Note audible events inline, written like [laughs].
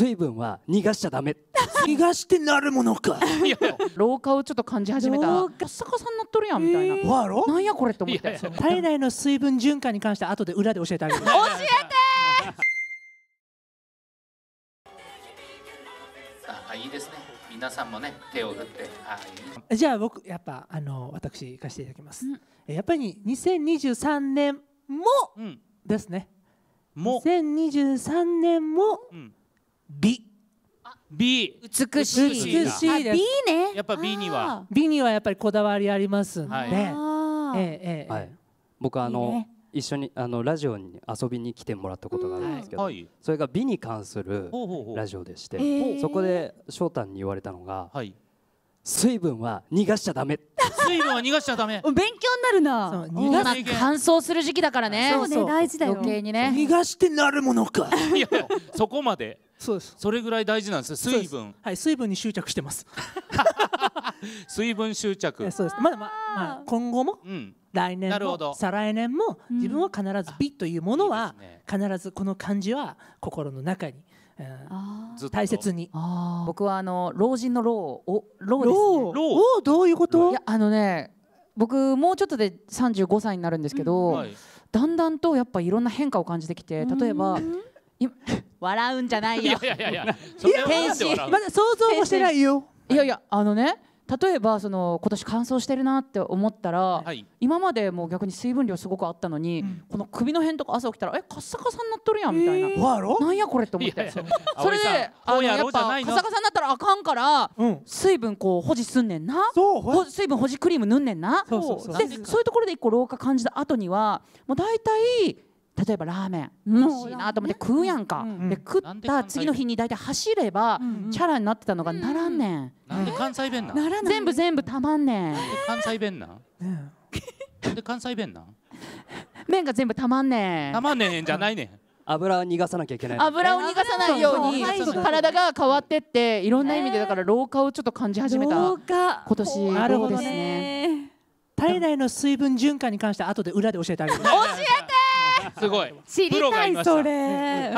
水分は逃がしちゃダメ逃がしてなるものかいや老化をちょっと感じ始めたガッサガになっとるやんみたいな、えなんやこれと思って体内の水分循環に関して後で裏で教えてあげる [laughs] 教えてあいいですね皆さんもね手を振ってじゃあ僕やっぱあの私行かせていただきます、うやっぱり2023年もですね、うん、も2023年も、うん美美美しい美しいです B ねやっぱ美には美にはやっぱりこだわりありますねで、はえええはい、僕あの、一緒にあのラジオに遊びに来てもらったことがあるんですけど、それが美に関するラジオでして、そこで翔太に言われたのが、はい、水分は逃がしちゃダメ水分は逃がしちゃダメ [laughs] 勉強になるな今乾燥する時期だからねそうね大事だよ余計にね逃がしてなるものかいやそこまでそうですそれぐらい大事なんです水分はい水分に執着してます [laughs] 水分執着そうですまだ、ままあ、今後も、うん、来年も再来年も自分は必ず美というものは、うん、必ずこの感じは心の中にうん、大切に僕はあの老人の老を老ですね老どういうこといやあのね僕もうちょっとで35歳になるんですけど、うんはい、だんだんとやっぱいろんな変化を感じてきて例えば、うん、笑うんじゃないよ。いやいやいや、まだ想像もしてないよ。いやいやあのね。例えばその今年乾燥してるなって思ったら、はい、今までもう逆に水分量すごくあったのに、うん、この首の辺とか朝起きたらえカッサカサになっとるやんみたいな、えー、なんやこれと思ってそれであのやっぱカッサカサになったらあかんから、うん、水分こう保持すんねんな水分保持クリーム塗んねんなでそういうところで一個老化感じた後にはもう大体例えばラーメン美味しいなと思って食うやんか、で食った次の日に大体走れば、チャラになってたのがならんねん、なんで関西弁な全部全部たまんねん関西弁な、なんで関西弁な麺が全部たまんねんたまんねんじゃないねん油を逃がさなきゃいけない油を逃がさないように体が変わってっていろんな意味でだから老化をちょっと感じ始めた今年なるほどですね体内の水分循環に関して後で裏で教えてあげる教えすごい。知りたいそれ。